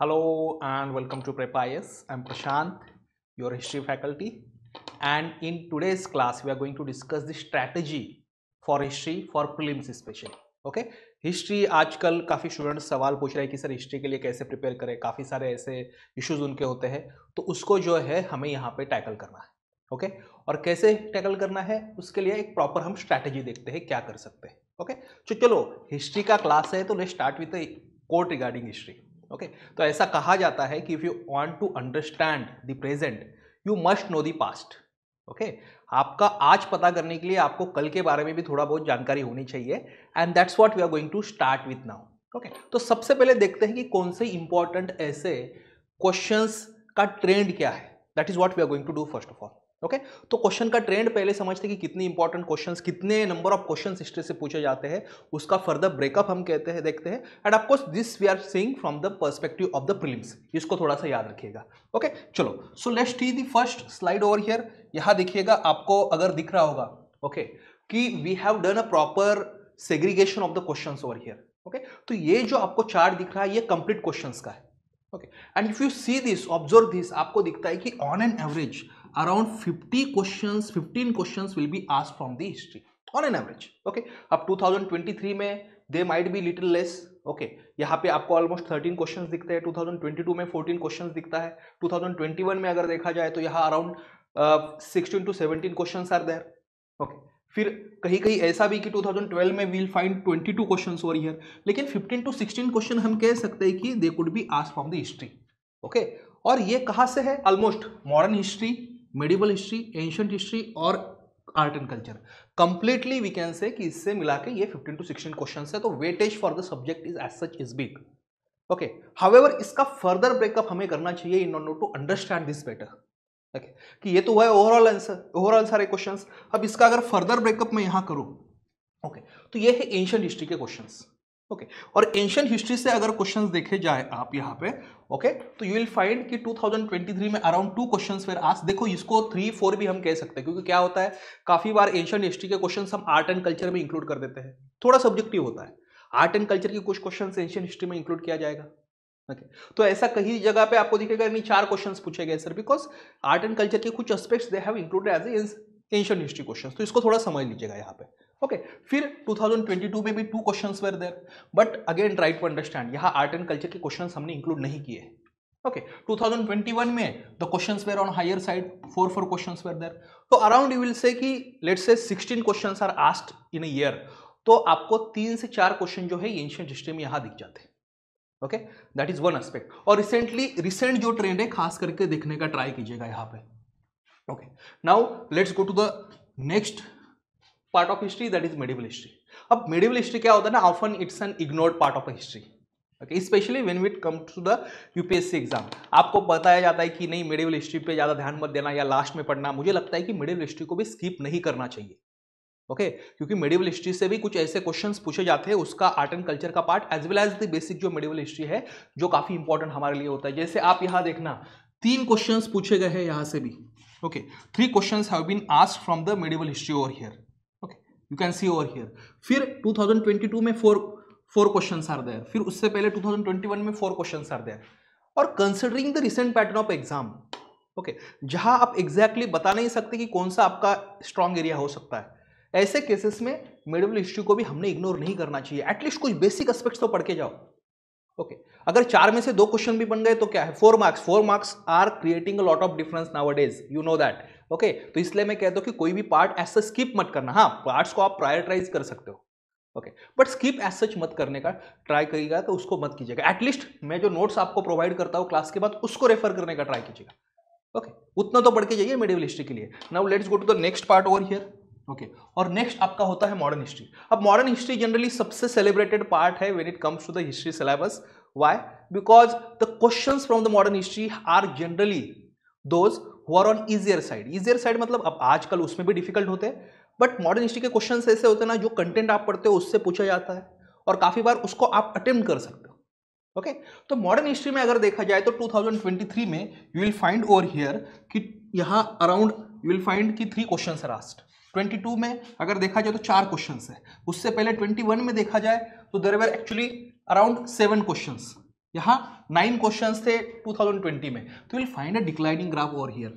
Hello and welcome to PrepIS. I'm Prashant, your history faculty. And in today's class, we are going to discuss the strategy for history for prelims especially. Okay okay? History आजकल काफ़ी student सवाल पूछ रहे हैं कि sir history के लिए कैसे प्रिपेयर करें काफ़ी सारे ऐसे इश्यूज उनके होते हैं तो उसको जो है हमें यहाँ पे टैकल करना है ओके okay? और कैसे टैकल करना है उसके लिए एक प्रॉपर हम स्ट्रैटेजी देखते हैं क्या कर सकते हैं ओके okay? तो चलो हिस्ट्री का क्लास है तो ले start with quote regarding history okay तो ऐसा कहा जाता है कि if you want to understand the present you must know the past okay आपका आज पता करने के लिए आपको कल के बारे में भी थोड़ा बहुत जानकारी होनी चाहिए and that's what we are going to start with now okay तो सबसे पहले देखते हैं कि कौन से इंपॉर्टेंट ऐसे क्वेश्चंस का ट्रेंड क्या है that is what we are going to do first of all okay okay? तो क्वेश्चन का ट्रेंड पहले समझते कि कितनी इंपॉर्टेंट क्वेश्चन कितने नंबर ऑफ क्वेश्चन हिस्ट्री से पूछे जाते हैं उसका फर्दर ब्रेकअप हम कहते हैं देखते हैं and of course this we are seeing from the perspective of the prelims इसको थोड़ा सा याद रखिएगा ओके okay? चलो so let's see the first slide over here यहां देखिएगा आपको अगर दिख रहा होगा ओके कि we have done a proper segregation of the question over here okay तो ये जो आपको चार्ट दिख रहा है ये कंप्लीट क्वेश्चन का है okay and if you see this observe this आपको दिखता है कि on an average around 50 questions 15 questions will be asked from the history on an average okay अब 2023 में they might be little less okay यहाँ पे आपको ऑलमोस्ट 13 क्वेश्चंस दिखते हैं 2022 में 14 क्वेश्चंस दिखता है 2021 में अगर देखा जाए तो यहाँ around sixteen to seventeen question are there okay फिर कहीं कहीं ऐसा भी कि 2012 में we'll find 22 questions over year लेकिन 15 टू 16 क्वेश्चन हम कह सकते हैं कि they could be ask from the history okay और ये कहाँ से है almost modern history medieval history ancient history और art and culture completely we can say कि इससे मिला के ये 15 टू 16 क्वेश्चन है तो weightage for the subject is as such is big okay however इसका फर्दर ब्रेकअप हमें करना चाहिए in order to understand this better okay कि ये तो हुआ है ओवरऑल आंसर ओवरऑल सारे क्वेश्चंस अब इसका अगर फर्दर ब्रेकअप मैं यहां करूं ओके okay, तो ये है एंशियंट हिस्ट्री के क्वेश्चंस ओके okay. और एंशियंट हिस्ट्री से अगर क्वेश्चन देखे जाए आप यहाँ पे ओके okay, तो यू विल फाइंड कि 2023 में अराउंड टू क्वेश्चंस फिर आज देखो इसको थ्री फोर भी हम कह सकते हैं क्योंकि क्या होता है काफी बार एंशियंट हिस्ट्री के क्वेश्चन हम आर्ट एंड कल्चर में इंक्लूड कर देते हैं थोड़ा सब्जेक्टिव होता है आर्ट एंड कल्चर के कुछ क्वेश्चन एंशियंट हिस्ट्री में इंक्लूड किया जाएगा ओके okay. तो ऐसा कहीं जगह पे आपको दिखेगा नहीं चार क्वेश्चन पूछे गए sir because art and culture के कुछ aspects they have included as ancient history question तो इसको थोड़ा समझ लीजिएगा यहाँ पे ओके फिर 2022 में भी two question were there but again try to understand यहाँ आर्ट एंड कल्चर के क्वेश्चन हमने इंक्लूड नहीं किए ओके okay, 2021 में the question were on higher side four four question were there तो अराउंड यू विल से कि let's say 16 question are asked in year तो आपको तीन से चार क्वेश्चन जो है एंशियंट हिस्ट्री में यहाँ दिख जाते हैं okay that is one aspect और रिसेंटली रिसेंट जो ट्रेंड है खास करके देखने का ट्राई कीजिएगा यहाँ पे okay now let's go to the next part of history that is medieval history अब मेडिवल हिस्ट्री क्या होता है ना often it's an ignored part of history okay specially when it come to the UPSC exam आपको बताया जाता है कि नहीं मेडिवल हिस्ट्री पे ज़्यादा ध्यान मत देना या लास्ट में पढ़ना मुझे लगता है कि मेडिवल हिस्ट्री को भी स्किप नहीं करना चाहिए ओके okay? क्योंकि मेडिवल हिस्ट्री से भी कुछ ऐसे क्वेश्चन पूछे जाते हैं उसका आर्ट एंड कल्चर का part as well as the basic जो मेडिवल हिस्ट्री है जो काफ़ी इंपॉर्टेंट हमारे लिए होता है जैसे आप यहाँ देखना तीन क्वेश्चन पूछे गए हैं यहाँ से भी okay three question have been asked from the medieval history over here you can see over here फिर 2022 में four four question are there फिर उससे पहले 2021 में फोर क्वेश्चन आर देयर और considering the recent pattern of exam okay जहां आप exactly exactly बता नहीं सकते कि कौन सा आपका स्ट्रांग एरिया हो सकता है ऐसे केसेस में मेडिवल हिस्ट्री को भी हमने इग्नोर नहीं करना चाहिए एटलीस्ट कुछ बेसिक एस्पेक्ट्स तो पढ़ के जाओ ओके okay. अगर चार में से दो क्वेश्चन भी बन गए तो क्या है four marks four marks are creating a lot of difference nowadays you know that okay तो इसलिए मैं कहता हूँ कि कोई भी पार्ट एस स्किप मत करना हाँ पार्ट्स को आप प्रायोरिटाइज कर सकते हो okay but skip as such मत करने का ट्राई करिएगा तो उसको मत कीजिएगा एटलीस्ट मैं जो नोट्स आपको प्रोवाइड करता हूँ क्लास के बाद उसको रेफर करने का ट्राई कीजिएगा ओके okay, उतना तो बढ़ के जाइए मिडिवल हिस्ट्री के लिए now let's go to the next part over here okay और नेक्स्ट आपका होता है मॉडर्न हिस्ट्री अब मॉडर्न हिस्ट्री जनरली सबसे सेलिब्रेटेड पार्ट है when it comes to the history syllabus why because the questions from the modern history are generally those who are on easier side easier side मतलब अब आजकल उसमें भी difficult होते हैं but modern history के question ऐसे होते हैं ना जो कंटेंट आप पढ़ते हो उससे पूछा जाता है और काफ़ी बार उसको आप अटेम्प्ट कर सकते हो ओके okay? तो मॉडर्न हिस्ट्री में अगर देखा जाए तो 2023 में you will find over here कि यहाँ अराउंड यू विल फाइंड कि थ्री क्वेश्चन है लास्ट 22 में अगर देखा जाए तो चार क्वेश्चन है उससे पहले 21 में देखा जाए तो there were actually around seven question यहाँ नाइन क्वेश्चन थे 2020 में तो will find a declining graph over here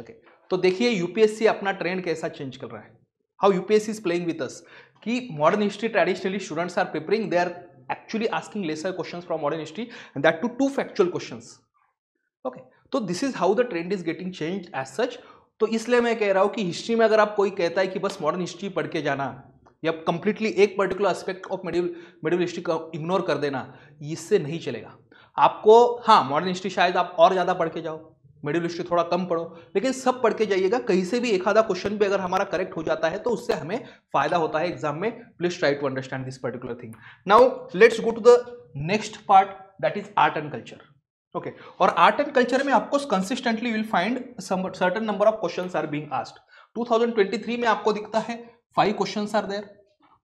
okay तो देखिए यूपीएससी अपना ट्रेंड कैसा चेंज कर रहा है how UPSC is playing with us कि modern history traditionally students are preparing they are actually asking lesser question from modern history that too too factual question okay तो this is how the trend is getting change as such तो इसलिए मैं कह रहा हूँ कि history में अगर आप कोई कहता है कि बस मॉडर्न हिस्ट्री पढ़ के जाना या कंप्लीटली एक particular aspect of medieval medieval history को इग्नोर कर देना इससे नहीं चलेगा आपको हाँ मॉडर्न हिस्ट्री शायद आप और ज़्यादा पढ़ के जाओ मेडिवल हिस्ट्री थोड़ा कम पढ़ो लेकिन सब पढ़ के जाइएगा कहीं से भी एक आधा क्वेश्चन भी अगर हमारा करेक्ट हो जाता है तो उससे हमें फायदा होता है एग्जाम में please try to understand this particular thing now let's go to the next part that is art and culture okay और आर्ट एंड कल्चर में आपको consistently will find certain number of question are being asked 2023 में आपको दिखता है five question are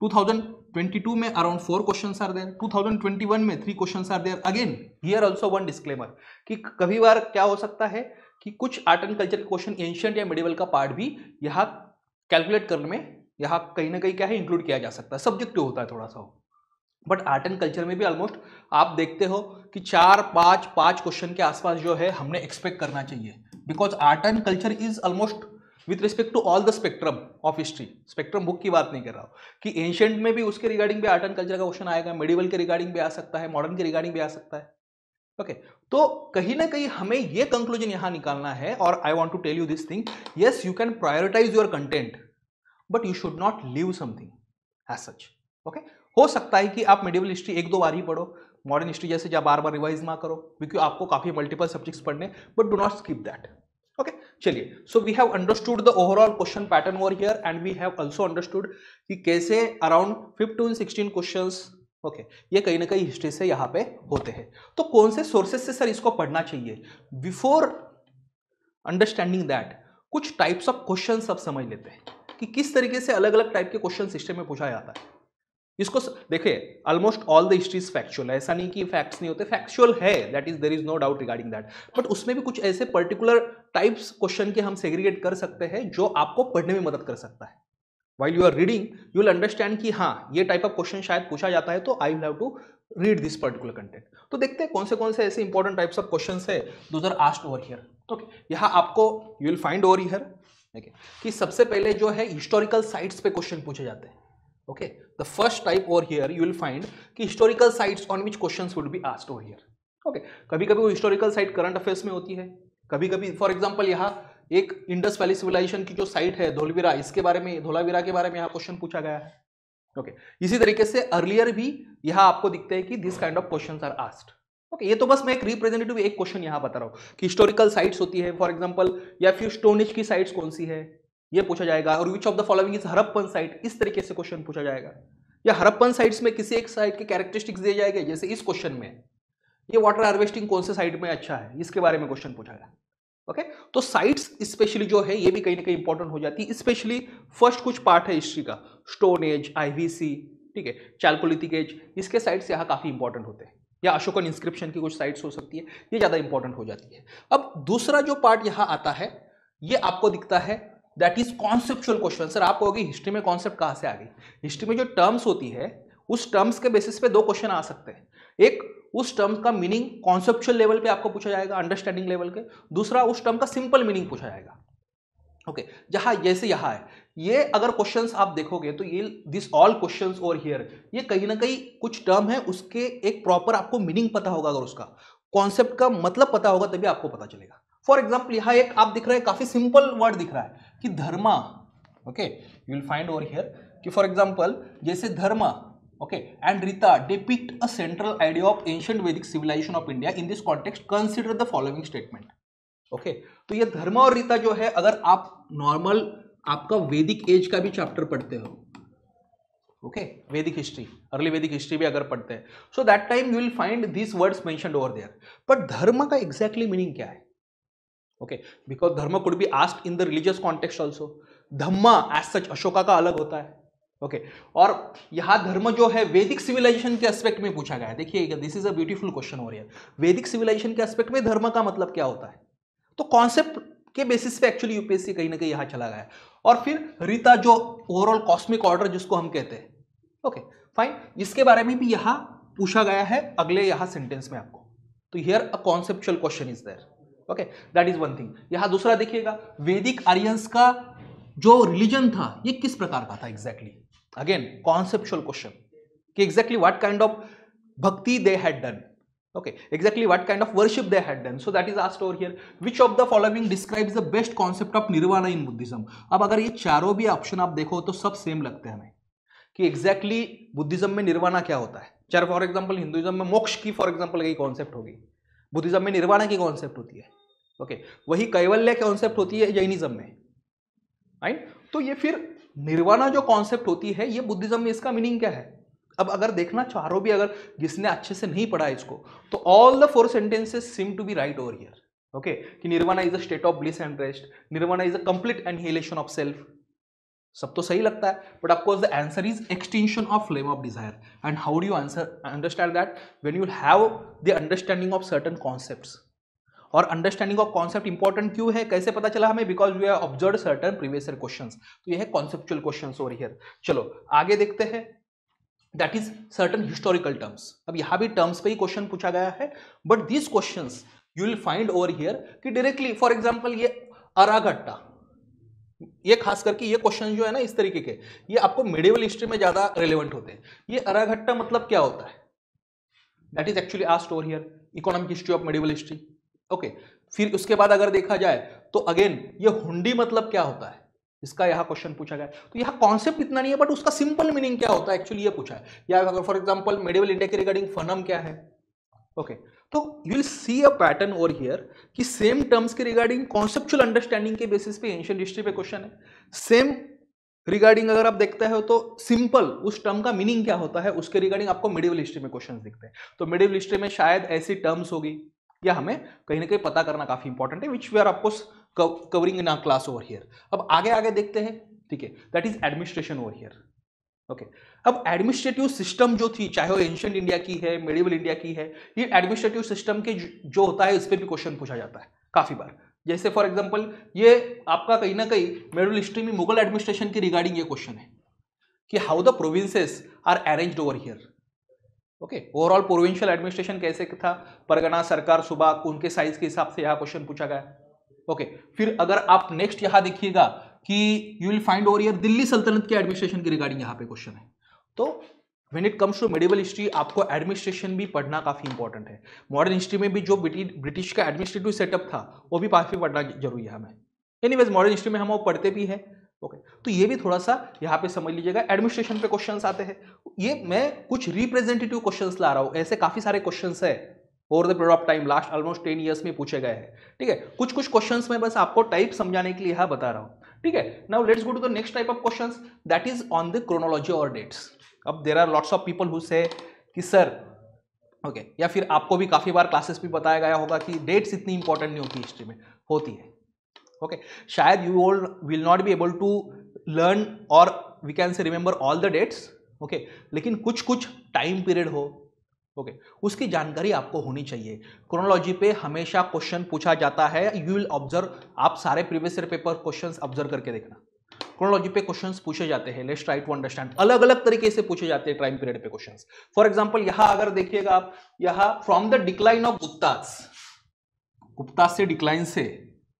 twenty 2022 में around four question are there 2021 में three question are there again here also one disclaimer कि कभी बार क्या हो सकता है कि कुछ आर्ट एंड कल्चर के क्वेश्चन एंशियंट या मिडिवल का पार्ट भी यहाँ कैलकुलेट करने में यहाँ कहीं ना कहीं क्या है इंक्लूड किया जा सकता है सब्जेक्टिव होता है थोड़ा सा बट आर्ट एंड कल्चर में भी ऑलमोस्ट आप देखते हो कि चार पाँच पाँच क्वेश्चन के आसपास जो है हमने एक्सपेक्ट करना चाहिए because art and culture is almost with respect to all the spectrum of history Spectrum book की बात नहीं कर रहा हूँ कि एंशियंट में भी उसके रिगार्डिंग भी आर्ट एंड कल्चर का क्वेश्चन आएगा मेडिवल के रिगार्डिंग भी आ सकता है मॉडर्न के रिगार्डिंग भी आ सकता है ओके okay, तो कहीं ना कहीं हमें ये कंक्लूजन यहाँ निकालना है और I want to tell you this thing yes you can prioritize your content but you should not leave something as such okay हो सकता है कि आप मेडिवल हिस्ट्री एक दो बार ही पढ़ो मॉडर्न हिस्ट्री जैसे जब बार बार रिवाइज ना करो क्योंकि आपको काफ़ी मल्टीपल सब्जेक्ट्स पढ़ने but do not skip that चलिए so we have understood the overall question pattern over here and we have also understood कि कैसे around fifteen sixteen question okay okay, ये कहीं ना कहीं हिस्ट्री से यहाँ पे होते हैं तो कौन से सोर्सेस से सर इसको पढ़ना चाहिए बिफोर अंडरस्टैंडिंग दैट कुछ टाइप्स ऑफ क्वेश्चन सब समझ लेते हैं कि किस तरीके से अलग अलग टाइप के क्वेश्चन सिस्टम में पूछा जाता है इसको देखिए almost all the histories factual है ऐसा नहीं कि फैक्ट्स नहीं होते फैक्चुअल है that is there is no doubt regarding that but उसमें भी कुछ ऐसे पर्टिकुलर टाइप्स क्वेश्चन के हम सेग्रीगेट कर सकते हैं जो आपको पढ़ने में मदद कर सकता है while you are reading you will understand कि हाँ ये टाइप ऑफ क्वेश्चन शायद पूछा जाता है तो I have to read this particular content तो देखते हैं कौन से कौन से ऐसे इंपॉर्टेंट टाइप्स ऑफ क्वेश्चन है दो are asked over here okay यहाँ आपको you will find over here देखिए कि सबसे पहले जो है हिस्टोरिकल साइट्स पे क्वेश्चन पूछे जाते हैं okay the first type over here you will find ki historical sites on which questions would be asked over here okay kabhi kabhi wo historical site current affairs mein hoti hai kabhi kabhi for example yaha ek indus valley civilization ki jo site hai Dholavira iske bare mein dholavira ke bare mein yaha question pucha gaya hai okay okay. इसी तरीके से earlier भी यहां आपको दिखते हैं कि this kind of questions are asked okay ये तो बस मैं एक रिप्रेजेंटेटिव एक क्वेश्चन यहां बता रहा हूं कि हिस्टोरिकल साइट्स होती है फॉर एग्जांपल या फिर स्टोनिज की साइट्स कौन सी है ये पूछा जाएगा और which of the following is Harappan site इस तरीके से क्वेश्चन पूछा जाएगा या हरप्पन साइट्स में किसी एक साइट के कैरेक्टरिस्टिक्स दिए जाएंगे जैसे इस क्वेश्चन में ये वाटर हार्वेस्टिंग कौन से साइट में अच्छा है इसके बारे में क्वेश्चन पूछा गया ओके तो साइट्स स्पेशली जो है ये भी कहीं ना कहीं इंपॉर्टेंट हो जाती है स्पेशली फर्स्ट कुछ पार्ट है हिस्ट्री का स्टोन एज आईवीसी ठीक है चालकोलिथिक एज इसके साइट्स यहाँ काफ़ी इंपॉर्टेंट होते हैं या अशोकन इंस्क्रिप्शन की कुछ साइट्स हो सकती है ये ज़्यादा इंपॉर्टेंट हो जाती है अब दूसरा जो पार्ट यहाँ आता है ये आपको दिखता है that is conceptual question sir आप कहोगे हिस्ट्री में कॉन्सेप्ट कहाँ से आ गई हिस्ट्री में जो टर्म्स होती है उस टर्म्स के बेसिस पे दो क्वेश्चन आ सकते हैं एक उस टर्म का मीनिंग कॉन्सेप्चुअल लेवल पे आपको पूछा जाएगा अंडरस्टैंडिंग लेवल के दूसरा उस टर्म का सिंपल मीनिंग पूछा जाएगा ओके okay, जहाँ जैसे यहाँ है ये अगर क्वेश्चंस आप देखोगे तो ये दिस ऑल क्वेश्चंस और हियर ये कहीं ना कहीं कुछ टर्म है उसके एक प्रॉपर आपको मीनिंग पता होगा अगर उसका कॉन्सेप्ट का मतलब पता होगा तभी आपको पता चलेगा फॉर एग्जाम्पल यहाँ एक आप दिख रहा है काफी सिंपल वर्ड दिख रहा है कि dharma okay you will find over here that for example जैसे dharma okay and rita depict a central idea of ancient Vedic civilisation of India in this context consider the following statement okay तो ये धर्मा और रीता जो है अगर आप नॉर्मल आपका वैदिक एज का भी चैप्टर पढ़ते हो ओके वैदिक हिस्ट्री अर्ली वैदिक हिस्ट्री भी अगर पढ़ते हैं so that time you will find this words mentioned over there but dharma का एग्जैक्टली exactly मीनिंग क्या है okay because dharma could be asked in the religious context also dhamma as such Ashoka का अलग होता है ओके okay. और यहां धर्म जो है वैदिक सिविलाइजेशन के एस्पेक्ट में पूछा गया है देखिए this is a beautiful question हो रही है वैदिक सिविलाइजेशन के एस्पेक्ट में धर्म का मतलब क्या होता है तो कॉन्सेप्ट के बेसिस पे एक्चुअली यूपीएससी कहीं ना कहीं यहां चला गया है और फिर रीता जो ओवरऑल कॉस्मिक ऑर्डर जिसको हम कहते हैं ओके फाइन इसके बारे में भी यहां पूछा गया है अगले यहां सेंटेंस में आपको तो here a conceptual question is there okay that is one thing यहां दूसरा देखिएगा वैदिक आर्यंस का जो रिलीजन था ये किस प्रकार का था एग्जैक्टली अगेन कॉन्सेप्चुअल क्वेश्चन कि exactly what kind of bhakti they had done okay exactly what kind of worship they had done so that is asked over here which of the following describes the best concept of nirvana in Buddhism अब अगर ये चारों भी option आप देखो तो सब same लगते हैं हमें कि एग्जैक्टली exactly बुद्धिज्म में निर्वाणा क्या होता है चार फॉर एग्जाम्पल हिंदुइज्म में मोक्ष की फॉर एग्जाम्पल यही कॉन्सेप्ट होगी बुद्धिज्म में निर्वाणा की कॉन्सेप्ट होती है ओके वही कैवल्य कॉन्सेप्ट होती है जैनिज्म में राइट तो ये फिर निर्वाणा जो कॉन्सेप्ट होती है ये बुद्धिज्म में इसका मीनिंग क्या है अब अगर देखना चारों भी अगर जिसने अच्छे से नहीं पढ़ा इसको तो all the four sentences seem to be right over here okay कि nirvana is a state of bliss and rest nirvana is a complete annihilation of self सब तो सही लगता है but of course the answer is extension of flame of desire and how do you answer understand that when you have the understanding of certain concepts और understanding of concept important क्यों है कैसे पता चला हमें because we are observe certain previous question तो यह है कॉन्सेप्चुअल क्वेश्चन ओवर हियर चलो आगे देखते हैं that is certain historical terms अब यहाँ भी टर्म्स पे ही क्वेश्चन पूछा गया है but these question you will find over here कि डायरेक्टली फॉर एग्जाम्पल ये अरागट्टा ये खास करके ये क्वेश्चन जो है ना इस तरीके के ये आपको मिडिवल हिस्ट्री में ज्यादा रिलेवेंट होते हैं ये अराघट्टा मतलब क्या होता है that is actually asked over here economic history of medieval history okay फिर उसके बाद अगर देखा जाए तो अगेन ये हुंडी मतलब क्या होता है इसका यहाँ क्वेश्चन पूछा गया तो यहाँ कॉन्सेप्ट इतना नहीं है बट उसका सिंपल मीनिंग क्या होता है एक्चुअली ये पूछा है या अगर फॉर एग्जाम्पल मेडिवल इंडिया के रिगार्डिंग फनम क्या है ओके तो you will see a pattern over here कि सेम टर्म्स के रिगार्डिंग कॉन्सेप्चुअल अंडरस्टैंडिंग के बेसिस पे एंशियंट हिस्ट्री पे क्वेश्चन है सेम रिगार्डिंग अगर आप देखते हो तो सिंपल उस टर्म का मीनिंग क्या होता है उसके रिगार्डिंग आपको मिडिवल हिस्ट्री में क्वेश्चन दिखते हैं तो मिडिवल हिस्ट्री में शायद ऐसी टर्म्स होगी यह हमें कहीं ना कहीं पता करना काफ़ी इंपॉर्टेंट है which we are of course covering in our class over here अब आगे आगे देखते हैं ठीक है that is administration over here okay अब एडमिनिस्ट्रेटिव सिस्टम जो थी चाहे वो एंशियंट इंडिया की है मेडिवल इंडिया की है ये एडमिनिस्ट्रेटिव सिस्टम के जो होता है इस पर भी क्वेश्चन पूछा जाता है काफ़ी बार जैसे फॉर एग्जाम्पल ये आपका कहीं ना कहीं मेडिवल हिस्ट्री में मुगल एडमिनिस्ट्रेशन की रिगार्डिंग ये क्वेश्चन है कि how the provinces are arranged over here okay overall provincial administration कैसे था परगना सरकार सुबह उनके साइज के हिसाब से यहाँ क्वेश्चन पूछा गया ओके okay, फिर अगर आप नेक्स्ट यहाँ देखिएगा कि you will find over here Delhi Sultanate के एडमिनिस्ट्रेशन की रिगार्डिंग यहाँ पे क्वेश्चन है तो when it comes to medieval history आपको एडमिनिस्ट्रेशन भी पढ़ना काफ़ी इंपॉर्टेंट है मॉडर्न हिस्ट्री में भी जो ब्रिटिश का एडमिनिस्ट्रेटिव सेटअप था वो भी काफ़ी पढ़ना जरूरी है हमें एनी मॉडर्न हिस्ट्री में हम वो पढ़ते भी है ओके okay. तो ये भी थोड़ा सा यहाँ पे समझ लीजिएगा एडमिनिस्ट्रेशन पे क्वेश्चंस आते हैं ये मैं कुछ रिप्रेजेंटेटिव क्वेश्चंस ला रहा हूँ ऐसे काफी सारे क्वेश्चंस है over the period of time last almost ten years में पूछे गए हैं ठीक है कुछ कुछ क्वेश्चन में बस आपको टाइप समझाने के लिए यहाँ बता रहा हूँ ठीक है now let's go to the next type of question that is on the chronology और डेट्स अब there are lots of people who say कि सर ओके okay, या फिर आपको भी काफ़ी बार क्लासेस भी बताया गया होगा कि डेट्स इतनी इंपॉर्टेंट नहीं होती हिस्ट्री में होती है ओके शायद you old will not be able to learn और we can say remember all the dates okay लेकिन कुछ कुछ टाइम पीरियड हो ओके okay. उसकी जानकारी आपको होनी चाहिए क्रोनोलॉजी पे हमेशा क्वेश्चन पूछा जाता है यू विल ऑब्जर्व आप सारे previous year paper question observe करके देखना क्रोनोलॉजी पे क्वेश्चन पूछे जाते हैं लेट्स ट्राई टू अंडरस्टैंड अलग अलग तरीके से पूछे जाते हैं टाइम पीरियड पे क्वेश्चन फॉर एग्जाम्पल यहां अगर देखिएगा आप यहां from the decline of Gupta Gupta से डिक्लाइन से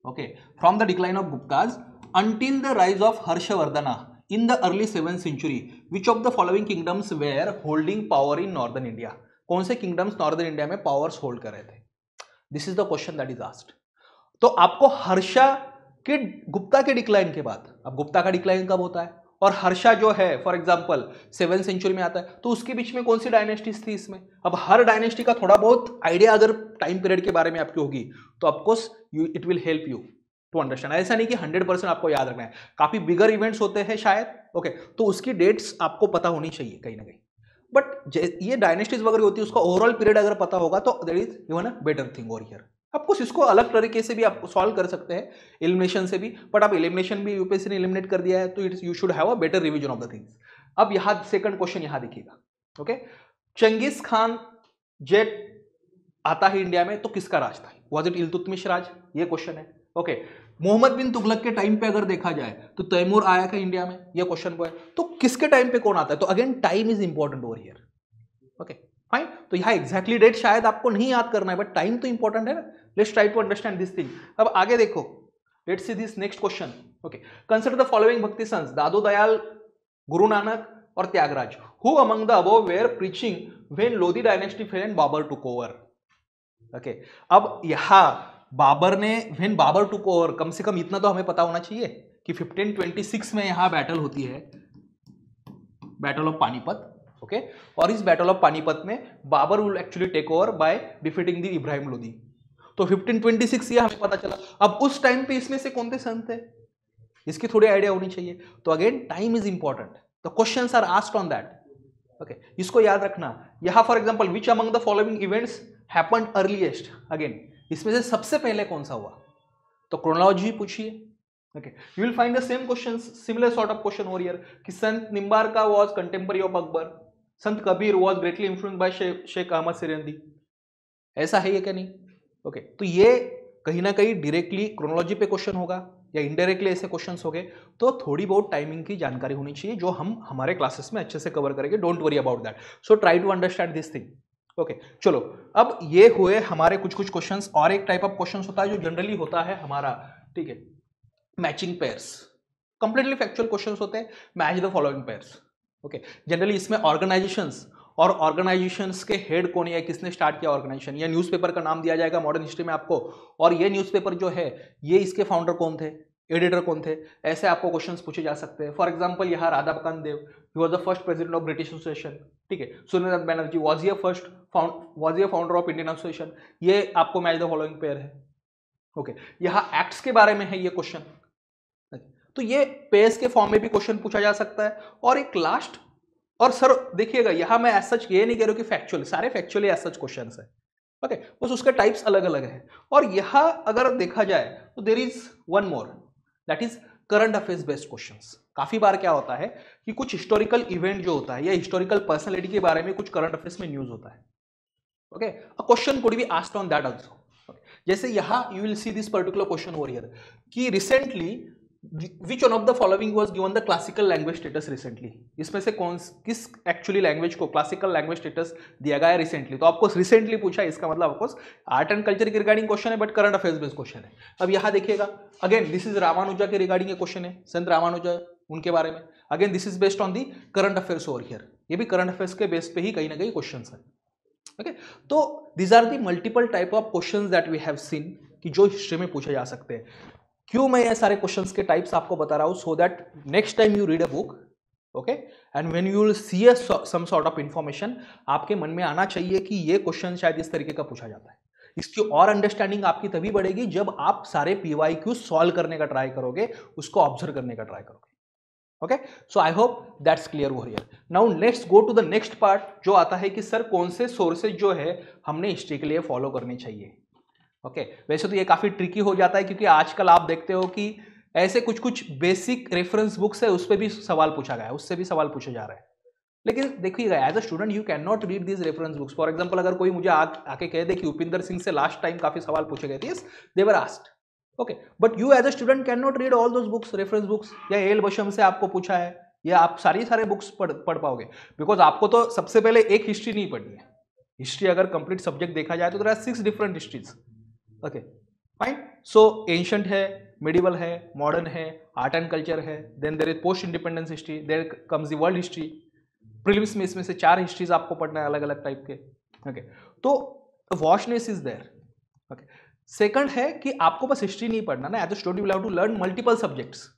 okay okay, from the decline of Guptas until the rise of Harshavardhana in the early 7th century. Which of the following kingdoms were holding power in northern India? कौन से kingdoms northern India में powers hold कर रहे थे this is the question that is asked तो आपको हर्षा के गुप्ता के डिक्लाइन के बाद अब गुप्ता का डिक्लाइन कब होता है और हर्षा जो है फॉर एग्जाम्पल सेवन सेंचुरी में आता है तो उसके बीच में कौन सी डायनेस्टीज थी इसमें अब हर डायनेस्टी का थोड़ा बहुत आइडिया अगर टाइम पीरियड के बारे में आपकी होगी तो of course it will help you to understand ऐसा नहीं कि हंड्रेड परसेंट आपको याद रखना है काफी बिगर इवेंट्स होते हैं शायद ओके तो उसकी डेट्स आपको पता होनी चाहिए कहीं ना कहीं बट ये डायनेस्टीज वगैरह होती है उसका ओवरऑल पीरियड अगर पता होगा तो देट इज यून बेटर थिंग और हियर आप कुछ इसको अलग तरीके से भी आप सॉल्व कर सकते हैं इलिमिनेशन से भी बट आप इलिमिनेशन भी यूपीएससी ने इलिमिनेट कर दिया है तो it's you should have a better revision of the things अब यहाँ सेकंड क्वेश्चन यहाँ दिखेगा ओके चंगेज खान जेट आता है इंडिया में तो किसका राज था वॉज इट इलतुतमिश राज ये क्वेश्चन है ओके मोहम्मद बिन तुगलक के टाइम पे अगर देखा जाए तो तैमूर आया का इंडिया में यह क्वेश्चन को है तो किसके टाइम पे कौन आता है तो again time is important over here okay fine तो यहां एग्जैक्टली डेट शायद आपको नहीं याद करना है बट टाइम तो इंपॉर्टेंट है ना let's try to understand this thing अब आगे देखो let's see this next question okay consider the following bhakti saints Dadu Dayal Guru Nanak और Tyagaraja who among the above were preaching when Lodhi dynasty fell and Babur took over okay अब यहां बाबर ने वेन बाबर टू ओवर कम से कम इतना तो हमें पता होना चाहिए कि 1526 में यहाँ बैटल होती है बैटल ऑफ पानीपत ओके और इस बैटल ऑफ पानीपत में Babur will actually take over by defeating the Ibrahim Lodi तो 1526 ये हमें पता चला अब उस टाइम पे इसमें से कौन से संत है इसकी थोड़ी आइडिया होनी चाहिए तो again time is important the question are asked on that okay इसको याद रखना यहाँ for example which among the following events happen earliest again इसमें से सबसे पहले कौन सा हुआ तो क्रोनोलॉजी पूछिए okay you will find the same question similar sort of question और ईयर कि Sant Nimbarka was contemporary of Akbar Sant Kabir was greatly influence by Sheikh Ahmad Sirhindi ऐसा है ये क्या नहीं ओके okay. तो ये कहीं ना कहीं डायरेक्टली क्रोनोलॉजी पे क्वेश्चन होगा या इनडायरेक्टली ऐसे क्वेश्चन हो गए तो थोड़ी बहुत टाइमिंग की जानकारी होनी चाहिए जो हम हमारे क्लासेस में अच्छे से कवर करेंगे don't worry about that so try to understand this thing okay okay, चलो अब ये हुए हमारे कुछ कुछ क्वेश्चंस और एक टाइप ऑफ क्वेश्चन होता है जो जनरली होता है हमारा ठीक है matching pairs completely factual question होते हैं match the following pairs okay generally इसमें ऑर्गेनाइजेशंस और ऑर्गेनाइजेशंस के हेड कौन है किसने स्टार्ट किया ऑर्गेनाइजेशन या न्यूज़पेपर का नाम दिया जाएगा मॉडर्न हिस्ट्री में आपको और ये न्यूज़पेपर जो है ये इसके फाउंडर कौन थे एडिटर कौन थे ऐसे आपको क्वेश्चंस पूछे जा सकते हैं फॉर एग्जांपल यहाँ Radhakanta Deb he was the first president of British association ठीक है सूर्यनाथ बैनर्जी वॉज ये फर्स्ट फाउंड वॉज ये फाउंडर ऑफ इंडियन एसोसिएशन ये आपको मैच द फॉलोइंग पेयर है ओके okay. यहाँ एक्ट्स के बारे में है ये क्वेश्चन तो ये पेयर्स के फॉर्म में भी क्वेश्चन पूछा जा सकता है और एक लास्ट और सर देखिएगा यहाँ मैं एस सच ये नहीं कह रहा हूँ कि फैक्चुअल सारे फैक्चुअली एस सच क्वेश्चन है ओके okay, बस उसके टाइप्स अलग अलग हैं और यह अगर देखा जाए तो there is one more that is current affairs based question काफी बार क्या होता है कि कुछ हिस्टोरिकल इवेंट जो होता है या हिस्टोरिकल पर्सनैलिटी के बारे में कुछ करंट अफेयर्स में न्यूज होता है okay a question could be asked on that also जैसे यहाँ you will see this particular question over here कि recently which one of the following was given the classical language status recently इसमें से कौन किस actually language को classical language status दिया गया है रिसेंटली तो आपको रिसेंटली पूछा इसका मतलब ऑफकोर्स आर्ट एंड कल्चर के रिगार्डिंग क्वेश्चन है but current affairs based question है अब यहाँ देखिएगा अगेन दिस इज रामानुजा के रिगार्डिंग क्वेश्चन है संत रामानुजा उनके बारे में again this is based on the current affairs over here ये भी करंट अफेयर्स के बेस पे ही कहीं ना कहीं क्वेश्चन है ओके तो these are the multiple type of question that we have seen कि जो हिस्ट्री में पूछे जा सकते हैं क्यों मैं ये सारे क्वेश्चंस के टाइप्स आपको बता रहा हूँ so that next time you read a book okay and when you will see a some sort of information आपके मन में आना चाहिए कि ये क्वेश्चन शायद इस तरीके का पूछा जाता है इसकी और अंडरस्टैंडिंग आपकी तभी बढ़ेगी जब आप सारे पी वाई क्यू सॉल्व करने का ट्राई करोगे उसको ऑब्जर्व करने का ट्राई करोगे okay so I hope that's clear वो here now next go to the next part जो आता है कि सर कौन से सोर्सेज जो है हमने हिस्ट्री के लिए फॉलो करने चाहिए ओके वैसे तो ये काफ़ी ट्रिकी हो जाता है क्योंकि आजकल आप देखते हो कि ऐसे कुछ कुछ बेसिक रेफरेंस बुक्स है उस पर भी सवाल पूछा गया है उससे भी सवाल पूछे जा रहे हैं लेकिन देखिएगा as a student you can not read this reference books for example अगर कोई मुझे आ, आके कह दे कि उपिंदर सिंह से लास्ट टाइम काफ़ी सवाल पूछे गए थे they were asked okay but you as a student can not read all those books reference books या एल बशम से आपको पूछा है या आप सारी सारे बुक्स पढ़ पढ़ पाओगे बिकॉज आपको तो सबसे पहले एक हिस्ट्री नहीं पढ़नी है हिस्ट्री अगर कंप्लीट सब्जेक्ट देखा जाए तो there are six different histories okay fine so ancient है मिडिवल है मॉडर्न है आर्ट एंड कल्चर है then there is post independence history there comes the world history prelims में इसमें से चार हिस्ट्रीज आपको पढ़ना है अलग अलग टाइप के ओके तो वॉशनेस इज देयर ओके सेकंड है कि आपको बस हिस्ट्री नहीं पढ़ना ना as a student will to learn multiple subjects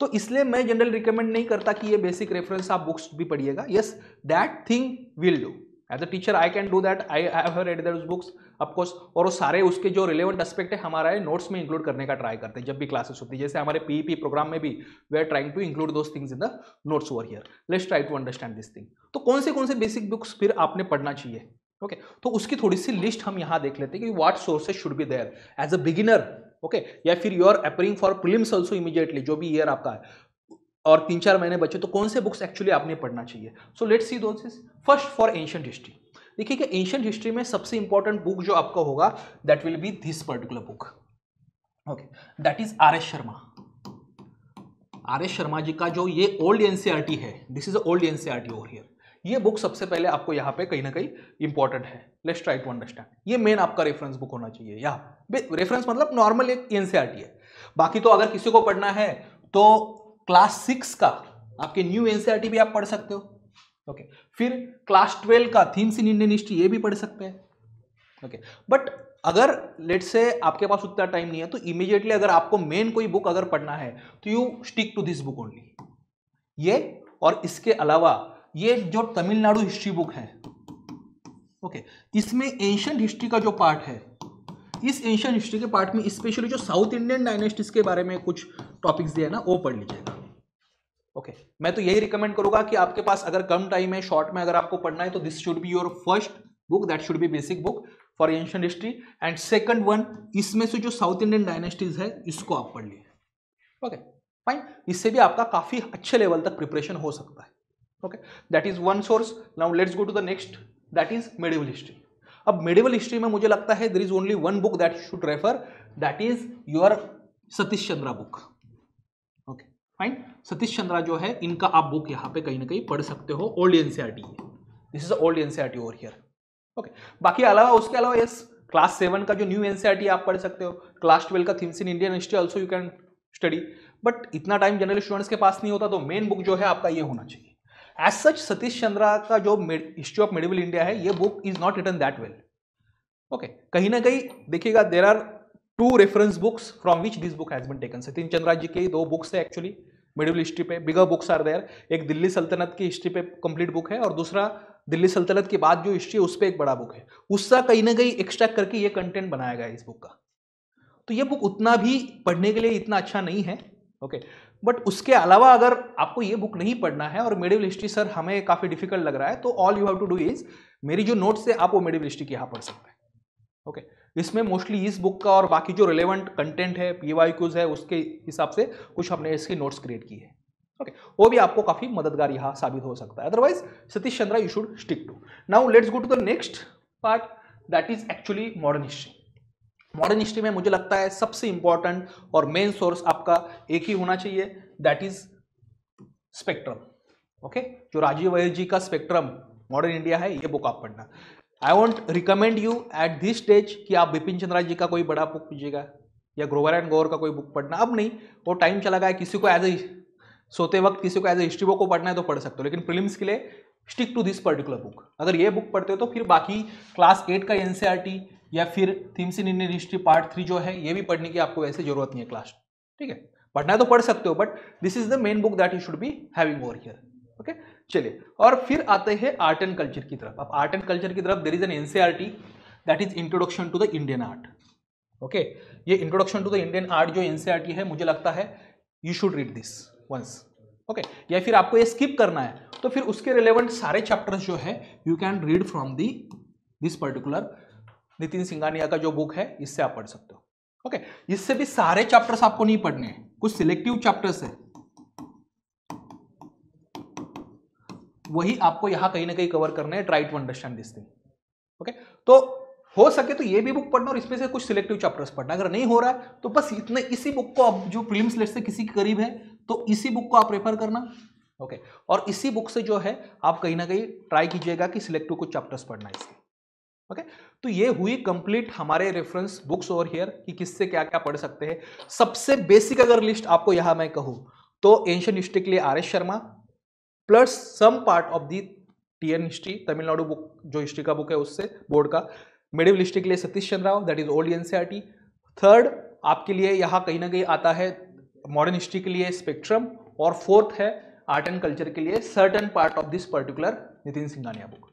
तो इसलिए मैं जनरल रिकमेंड नहीं करता कि ये बेसिक रेफरेंस आप बुक्स भी पढ़िएगा yes that thing will do as a teacher I can do that I have read that books of course और वो सारे उसके जो रिलेवेंट एस्पेक्ट है है नोट्स में इंक्लूड करने का ट्राई करते हैं जब भी क्लासेस होती है जैसे हमारे पीईपी प्रोग्राम e में भी we are trying to include those things in the notes over here let's try to understand this thing तो कौन से कौन से बेसिक बुक्स फिर आपने पढ़ना चाहिए ओके okay, तो उसकी थोड़ी सी लिस्ट हम यहाँ देख लेते हैं कि what sources should be there as a beginner okay या फिर you are appearing for prelims also immediately जो भी ईयर आपका है और तीन चार महीने बचे तो कौन से बुक्स एक्चुअली आपने पढ़ना चाहिए so let's see those first for ancient history देखिए कि एंशियंट हिस्ट्री में सबसे इंपॉर्टेंट बुक जो आपका होगा that will be this particular book okay that is R S Sharma R S Sharma ji का जो ये ओल्ड एनसीईआरटी e है this is old NCERT over here ये बुक सबसे पहले आपको यहाँ पे कहीं ना कहीं इंपॉर्टेंट है लेट्स ट्राई टू अंडरस्टैंड ये मेन आपका रेफरेंस बुक होना चाहिए या रेफरेंस मतलब नॉर्मल एक एनसीईआरटी e है बाकी तो अगर किसी को पढ़ना है तो क्लास सिक्स का आपके न्यू एनसीईआरटी e भी आप पढ़ सकते हो ओके फिर क्लास ट्वेल्व का थीम्स इन इंडियन हिस्ट्री ये भी पढ़ सकते हैं ओके बट अगर लेट से आपके पास उतना टाइम नहीं है तो इमीडिएटली अगर आपको मेन कोई बुक अगर पढ़ना है तो you stick to this book only ये और इसके अलावा ये जो तमिलनाडु हिस्ट्री बुक है ओके okay. इसमें एंशंट हिस्ट्री का जो पार्ट है इस एंशंट हिस्ट्री के पार्ट में स्पेशली जो साउथ इंडियन डायनेस्टीज के बारे में कुछ टॉपिक्स दिया ना वो पढ़ लीजिएगा ओके okay. मैं तो यही रिकमेंड करूंगा कि आपके पास अगर कम टाइम है शॉर्ट में अगर आपको पढ़ना है तो this should be your first book that should be basic book for ancient history and second one इसमें से जो साउथ इंडियन डायनेस्टीज है इसको आप पढ़ लिए ओके फाइन इससे भी आपका काफी अच्छे लेवल तक प्रिपरेशन हो सकता है okay that is one source now let's go to the next that is medieval history अब मेडिवल हिस्ट्री में मुझे लगता है there is only one book that should refer that is your Satish Chandra book fine Satish Chandra जो है इनका आप बुक यहाँ पे कहीं ना कहीं पढ़ सकते हो old NCERT this is old NCERT over here okay बाकी अलावा उसके अलावा यस क्लास सेवन का जो न्यू एनसीआरटी e आप पढ़ सकते हो क्लास ट्वेल्व का themes in Indian history also you can study but इतना टाइम जनरल स्टूडेंट्स के पास नहीं होता तो मेन बुक जो है आपका ये होना चाहिए एज सच सतीश चंद्रा का जो हिस्ट्री ऑफ मेडिवल इंडिया है ये book is not written that well okay कहीं ना कहीं देखिएगा there are two reference books from which this book has been taken Satish Chandra ji के दो बुक्स थे एक्चुअली मिडिल हिस्ट्री पे बिगर बुक्स आर देयर एक दिल्ली सल्तनत की हिस्ट्री पे कंप्लीट बुक है और दूसरा दिल्ली सल्तनत के बाद जो हिस्ट्री है उस पर एक बड़ा बुक है उसका कहीं ना कहीं एक्स्ट्रैक्ट करके ये कंटेंट बनाया गया है इस बुक का तो ये बुक उतना भी पढ़ने के लिए इतना अच्छा नहीं है ओके बट उसके अलावा अगर आपको ये बुक नहीं पढ़ना है और मेडिवल हिस्ट्री सर हमें काफ़ी डिफिकल्ट लग रहा है तो all you have to do is मेरी जो नोट्स है आप वो मेडिवल हिस्ट्री के यहाँ पढ़ सकते हैं ओके okay. इसमें मोस्टली इस बुक का और बाकी जो रिलेवेंट कंटेंट है पी है उसके हिसाब से कुछ हमने इसके नोट्स क्रिएट की है ओके okay. वो भी आपको काफी मददगार यहाँ साबित हो सकता है otherwise Satish Chandra you should stick to now let's go to the next part that is actually modern history modern history में मुझे लगता है सबसे इंपॉर्टेंट और मेन सोर्स आपका एक ही होना चाहिए दैट इज स्पेक्ट्रम ओके जो राजीव वैद जी का स्पेक्ट्रम मॉडर्न इंडिया है ये बुक आप पढ़ना I want recommend you at this stage कि आप बिपिन चंद्रा जी का कोई बड़ा बुक पीजिएगा या ग्रोवर एंड गोवर का कोई बुक पढ़ना अब नहीं वो टाइम चला गया किसी को एज ए सोते वक्त किसी को एज ए हिस्ट्री बुक को पढ़ना है तो पढ़ सकते हो लेकिन प्रिलिम्स के लिए stick to this particular book अगर ये बुक पढ़ते हो तो फिर बाकी क्लास एट का एन e या फिर themes in Indian history part three जो है ये भी पढ़ने की आपको वैसे जरूरत नहीं है क्लास ठीक है पढ़ना है तो पढ़ सकते हो but this is the main book that you should be having over here okay चलिए और फिर आते हैं आर्ट एंड कल्चर की तरफ अब आर्ट एंड कल्चर की तरफ there is an NCERT that is introduction to the Indian art okay ये introduction to the Indian art जो एनसीआरटी e है मुझे लगता है you should read this once okay या फिर आपको ये स्किप करना है तो फिर उसके रिलेवेंट सारे चैप्टर्स जो है you can read from the this particular Nitin Singhania का जो बुक है इससे आप पढ़ सकते हो ओके okay. इससे भी सारे चैप्टर्स आपको नहीं पढ़ने हैं कुछ सिलेक्टिव चैप्टर्स है वही आपको यहां कहीं ना कहीं कवर करना है try to understand this thing okay तो हो सके तो ये भी बुक पढ़ना और इसमें से कुछ सिलेक्टिव चैप्टर्स पढ़ना अगर नहीं हो रहा है तो बस इतने इसी बुक को आप जो प्रीलिम्स लेट से किसी के करीब है तो इसी बुक को आप रेफर करना ओके okay. और इसी बुक से जो है आप कहीं ना कहीं ट्राई कीजिएगा कि सिलेक्टिव कुछ चैप्टर्स पढ़ना इसके ओके okay? तो ये हुई कंप्लीट हमारे रेफरेंस बुक्स और हेयर कि किससे क्या क्या पढ़ सकते हैं सबसे बेसिक अगर लिस्ट आपको यहां मैं कहूं तो एंशियन हिस्ट्री के लिए are S Sharma plus some part of the TN history Tamil Nadu book जो हिस्ट्री का बुक है उससे बोर्ड का मिडिल हिस्ट्री के लिए सतीश चंद्र Rao that is old NCERT third आपके लिए यहाँ कहीं ना कहीं आता है मॉडर्न हिस्ट्री के लिए स्पेक्ट्रम और फोर्थ है आर्ट एंड कल्चर के लिए certain part of this particular Nitin Singhania book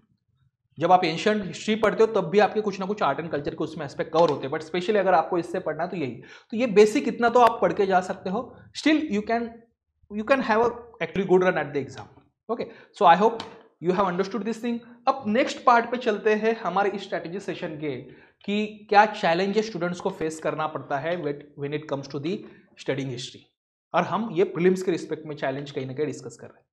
जब आप एंशियंट हिस्ट्री पढ़ते हो तब भी आपके कुछ ना कुछ आर्ट एंड कल्चर के उसमें एस्पेक्ट कवर होते हैं बट स्पेशली अगर आपको इससे पढ़ना है तो यही तो ये बेसिक इतना तो आप पढ़ के जा सकते हो still you can you can have a actually good run at the exam okay so I hope you have understood this thing अब नेक्स्ट पार्ट पे चलते हैं हमारे स्ट्रैटेजी सेशन के कि क्या चैलेंजेस स्टूडेंट्स को फेस करना पड़ता है when it comes to the studying history और हम ये प्रिलिम्स के रिस्पेक्ट में चैलेंज कहीं ना कहीं डिस्कस कर रहे हैं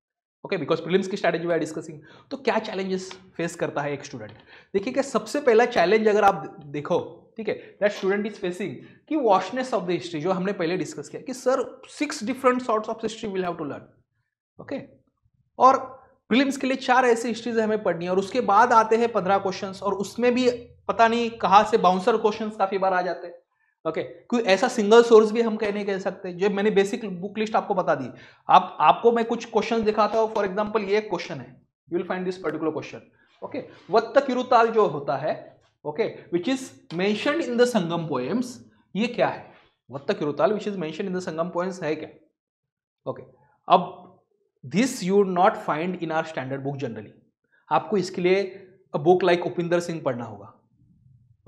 ओके बिकॉज प्रिलिम्स की स्ट्रैटेजी वी डिस्कसिंग तो क्या चैलेंजेस फेस करता है एक स्टूडेंट देखिए क्या सबसे पहला चैलेंज अगर आप देखो ठीक है दैट स्टूडेंट इज फेसिंग कि वॉशनेस ऑफ द हिस्ट्री जो हमने पहले डिस्कस किया कि sir six different sorts of history will have to learn okay और प्रीलिम्स के लिए चार ऐसी हिस्ट्रीज हमें पढ़नी है और उसके बाद आते हैं पंद्रह क्वेश्चंस और उसमें भी पता नहीं कहाँ से बाउंसर क्वेश्चंस काफी बार आ जाते हैं ओके okay. कोई ऐसा सिंगल सोर्स भी हम कहने कह सकते हैं जो मैंने बेसिक बुक लिस्ट आपको बता दी आप आपको मैं कुछ क्वेश्चन दिखाता हूँ फॉर एग्जाम्पल ये क्वेश्चन है you will find this particular question okay vatta kirutal जो होता है okay which is mention in the Sangam poems ये क्या है vatta kirutal which is mention in the Sangam poems है क्या ओके okay. अब this you not find in our standard book generally आपको इसके लिए a book like Upinder Singh पढ़ना होगा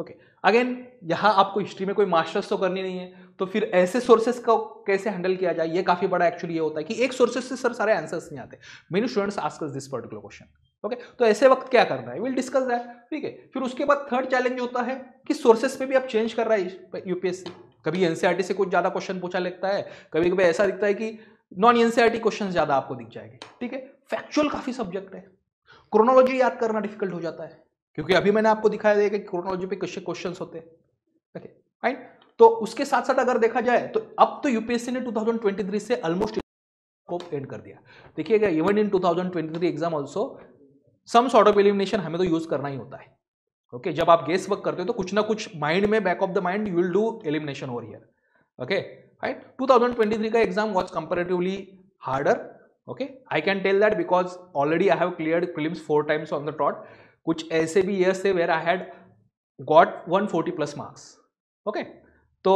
ओके अगेन यहाँ आपको हिस्ट्री में कोई मास्टर्स तो करनी नहीं है तो फिर ऐसे सोर्सेस को कैसे हैंडल किया जाए ये काफ़ी बड़ा एक्चुअली ये होता है कि एक सोर्सेस से सर सारे आंसर्स नहीं आते many students asks this particular question okay तो ऐसे वक्त क्या करना है विल डिस्कस दैट ठीक है फिर उसके बाद थर्ड चैलेंज होता है कि सोर्सेस पे भी आप चेंज कर रहा है यूपीएससी कभी एनसीआरटी e से कुछ ज़्यादा क्वेश्चन पूछा लगता है कभी कभी ऐसा दिखता है कि नॉन एनसीआरटी क्वेश्चन ज्यादा आपको दिख जाएंगे ठीक है फैक्चुअल काफी सब्जेक्ट है क्रोनोलॉजी याद करना डिफिकल्ट हो जाता है क्योंकि अभी मैंने आपको दिखाया दिया कि क्रोनोलॉजी पे कैसे क्वेश्चन होते हैं तो उसके साथ साथ अगर देखा जाए तो अब तो यूपीएससी ने 2023 से ऑलमोस्ट स्कोप एड कर दिया देखिएगा even in 2023 exam also some sort of elimination हमें तो यूज करना ही होता है ओके okay, जब आप गेस वर्क करते हो तो कुछ ना कुछ माइंड में back of the mind you will do elimination over here okay right 2023 ka exam was comparatively harder okay i can tell that because already i have cleared prelims four times on the trot kuch aise bhi years the where i had got 140 plus marks okay तो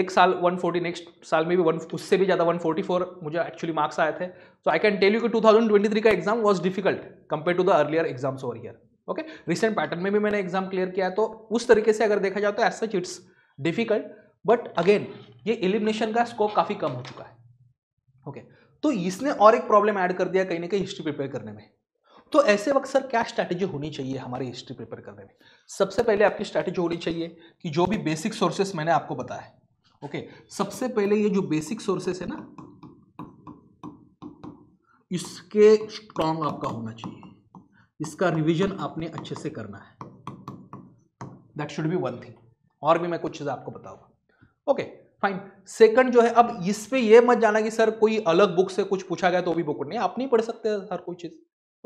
एक साल 140 next साल में भी one उससे भी ज़्यादा 144 मुझे एक्चुअली मार्क्स आए थे so I can tell you कि 2023 का exam was difficult compare to the earlier exams over here okay recent pattern में भी मैंने एग्जाम क्लियर किया है तो उस तरीके से अगर देखा जाए तो as such it's difficult but again ये इलिमिनेशन का स्कोप काफ़ी कम हो चुका है ओके okay. तो इसने और एक प्रॉब्लम ऐड कर दिया कहीं ना कहीं हिस्ट्री प्रिपेयर करने में तो ऐसे वक्त सर क्या स्ट्रैटेजी होनी चाहिए हमारी हिस्ट्री प्रिपेयर करने में सबसे पहले आपकी स्ट्रैटेजी होनी चाहिए कि जो भी बेसिक सोर्सेस मैंने आपको बताया ओके okay. सबसे पहले ये जो बेसिक सोर्सेस है ना इसके स्ट्रांग आपका होना चाहिए इसका रिवीजन आपने अच्छे से करना है that should be one thing और भी मैं कुछ चीज़ें आपको बताऊंगा ओके फाइन सेकंड जो है अब इस पे ये मत जाना कि सर कोई अलग बुक से कुछ पूछा गया तो भी बुक नहीं आप नहीं पढ़ सकते हर कोई चीज़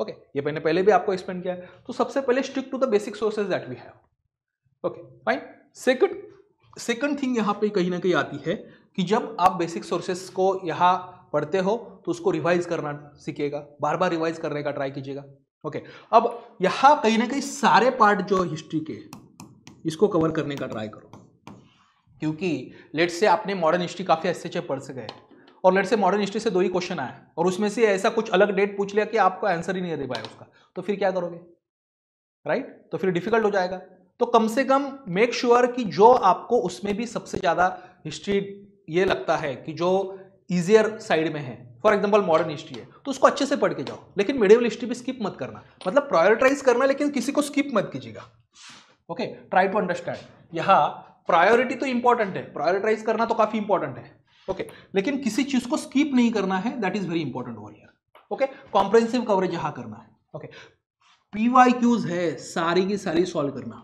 ओके okay, ये मैंने पहले भी आपको एक्सप्लेन किया है तो सबसे पहले stick to the basic sources that we have okay fine second second thing यहां पे कहीं ना कहीं आती है कि जब आप बेसिक सोर्सेस को यहाँ पढ़ते हो तो उसको रिवाइज करना सीखिएगा बार बार रिवाइज करने का ट्राई कीजिएगा ओके okay, अब यहाँ कहीं ना कहीं सारे पार्ट जो हिस्ट्री के इसको कवर करने का ट्राई करो क्योंकि लेट से आपने मॉडर्न हिस्ट्री काफ़ी अच्छे से पढ़ सके और लेट से मॉडर्न हिस्ट्री से दो ही क्वेश्चन आए और उसमें से ऐसा कुछ अलग डेट पूछ लिया कि आपको आंसर ही नहीं दे पाया उसका तो फिर क्या करोगे राइट right? तो फिर डिफिकल्ट हो जाएगा तो कम से कम मेक श्योर sure कि जो आपको उसमें भी सबसे ज़्यादा हिस्ट्री ये लगता है कि जो ईजियर साइड में है फॉर एग्जाम्पल मॉडर्न हिस्ट्री है तो उसको अच्छे से पढ़ के जाओ लेकिन मिडिवल हिस्ट्री भी स्किप मत करना मतलब प्रायोरिटाइज करना लेकिन किसी को स्किप मत कीजिएगा ओके ट्राई टू अंडरस्टैंड यहाँ प्रायोरिटी तो इंपॉर्टेंट है प्रायोरिटाइज करना तो काफी इंपॉर्टेंट है ओके okay. लेकिन किसी चीज को स्कीप नहीं करना है that is very important over here okay comprehensive coverage यहां करना है ओके पीवाई क्यूज है सारी की सारी सॉल्व करना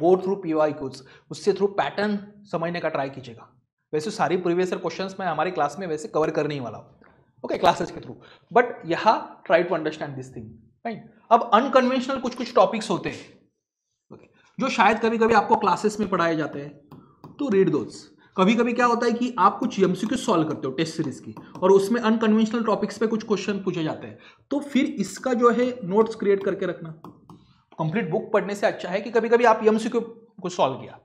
गो थ्रू पीवाई क्यूज उससे थ्रू पैटर्न समझने का ट्राई कीजिएगा वैसे सारी प्रीवियस क्वेश्चन में मैं हमारी क्लास में वैसे कवर करने ही वाला हूँ ओके क्लासेस के थ्रू बट यहाँ try to understand this thing right अब अनकन्वेंशनल कुछ कुछ टॉपिक्स होते हैं जो शायद कभी कभी आपको क्लासेस में पढ़ाए जाते हैं तो रीड दोज कभी कभी क्या होता है कि आप कुछ एम सी सॉल्व करते हो टेस्ट सीरीज की और उसमें अनकन्वेंशनल टॉपिक्स पे कुछ क्वेश्चन पूछे जाते हैं तो फिर इसका जो है नोट्स क्रिएट करके रखना कंप्लीट बुक पढ़ने से अच्छा है कि कभी कभी आप एम सी को सॉल्व किया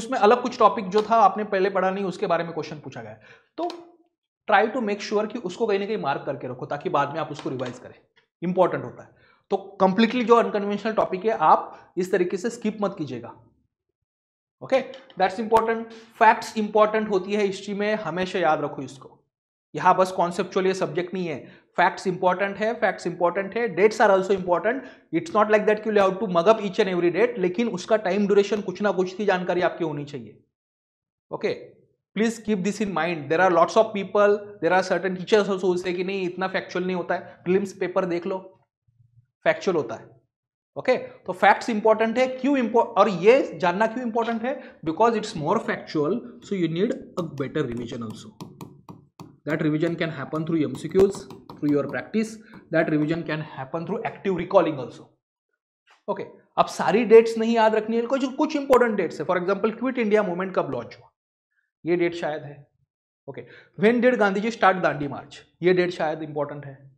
उसमें अलग कुछ टॉपिक जो था आपने पहले पढ़ा नहीं उसके बारे में क्वेश्चन पूछा गया तो ट्राई टू मेक श्योर कि उसको कहीं ना कहीं मार्क करके रखो ताकि बाद में आप उसको रिवाइज करें इंपॉर्टेंट होता है तो कंप्लीटली जो अनकन्वेंशनल टॉपिक है आप इस तरीके से स्किप मत कीजिएगा okay that's important facts important होती है हिस्ट्री में हमेशा याद रखो इसको यहां बस कॉन्सेप्चुअली सब्जेक्ट नहीं है फैक्ट्स इंपॉर्टेंट है फैक्ट्स इंपॉर्टेंट है dates are also important it's not like that you have to mug up each and every date लेकिन उसका टाइम ड्यूरेशन कुछ ना कुछ की जानकारी आपकी होनी चाहिए okay please keep this in mind there are lots of people there are certain teachers also say कि नहीं इतना फैक्चुअल नहीं होता है प्रिलिम्स पेपर देख लो फैक्चुअल होता है ओके okay? तो फैक्ट्स इंपॉर्टेंट है क्यों इंपॉर्ट और ये जानना क्यों इंपॉर्टेंट है because it's more factual so you need a better revision also that revision can happen through MCQs through your practice that revision can happen through active recalling also okay अब सारी डेट्स नहीं याद रखनी है कुछ कुछ इंपॉर्टेंट डेट्स है for example quit India movement कब लॉन्च हुआ ये डेट शायद है okay when date Gandhi ji start Dandi March ये डेट शायद इंपॉर्टेंट है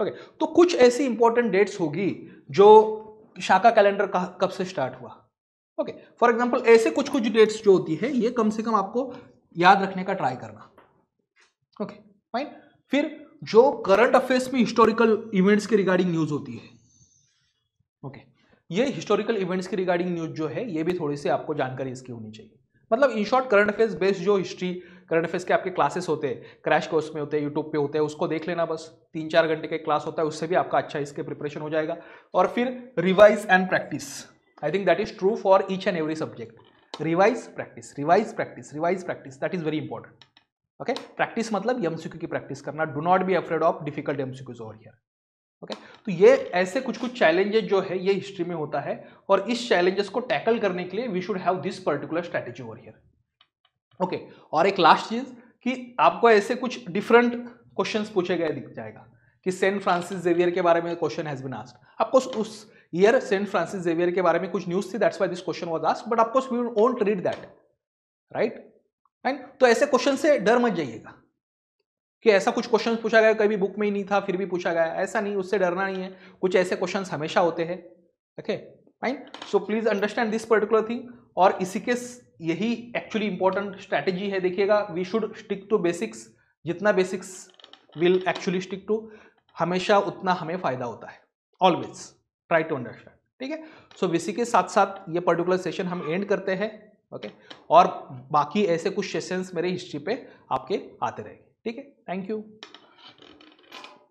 ओके okay, तो कुछ ऐसी इंपॉर्टेंट डेट्स होगी जो शाखा कैलेंडर कब से स्टार्ट हुआ ओके फॉर एग्जाम्पल ऐसे कुछ कुछ डेट्स जो होती है ये कम से कम आपको याद रखने का ट्राई करना ओके okay, फाइन फिर जो करंट अफेयर्स में हिस्टोरिकल इवेंट्स के रिगार्डिंग न्यूज होती है ओके okay, ये हिस्टोरिकल इवेंट्स के रिगार्डिंग न्यूज जो है ये भी थोड़ी सी आपको जानकारी इसकी होनी चाहिए मतलब in short current affairs based जो हिस्ट्री करंट अफेयर्स के आपके क्लासेस होते हैं क्रैश कोर्स में होते हैं यूट्यूब पे होते हैं उसको देख लेना बस तीन चार घंटे के क्लास होता है उससे भी आपका अच्छा इसके प्रिपरेशन हो जाएगा और फिर revise and practice I think that is true for each and every subject revise practice revise practice revise practice that is very important okay practice मतलब एमसीक्यू की प्रैक्टिस करना do not be afraid of difficult M MCQs over here okay तो ये ऐसे कुछ कुछ challenges जो है ये हिस्ट्री में होता है और इस चैलेंजेस को टैकल करने के लिए we should have this particular strategy over here okay okay, और एक लास्ट चीज कि आपको ऐसे कुछ डिफरेंट क्वेश्चंस पूछे गए दिख जाएगा कि सेंट फ्रांसिस जेवियर के बारे में क्वेश्चन हैज बीन आस्ड आपको उस ईयर सेंट फ्रांसिस जेवियर के बारे में कुछ न्यूज थी that's why this question was asked but of course we won't read that right and तो ऐसे क्वेश्चन से डर मत जाइएगा कि ऐसा कुछ क्वेश्चन पूछा गया कभी बुक में ही नहीं था फिर भी पूछा गया ऐसा नहीं उससे डरना नहीं है कुछ ऐसे क्वेश्चन हमेशा होते हैं okay fine so please understand this particular thing और इसी के यही एक्चुअली इंपॉर्टेंट स्ट्रैटेजी है देखिएगा we should stick to basics जितना basics will actually stick to हमेशा उतना हमें फायदा होता है ऑलवेज ट्राई टू अंडरस्टैंड ठीक है सो so, के साथ साथ ये पर्टिकुलर सेशन हम एंड करते हैं ओके okay? और बाकी ऐसे कुछ सेशंस मेरे हिस्ट्री पे आपके आते रहेंगे ठीक है थैंक यू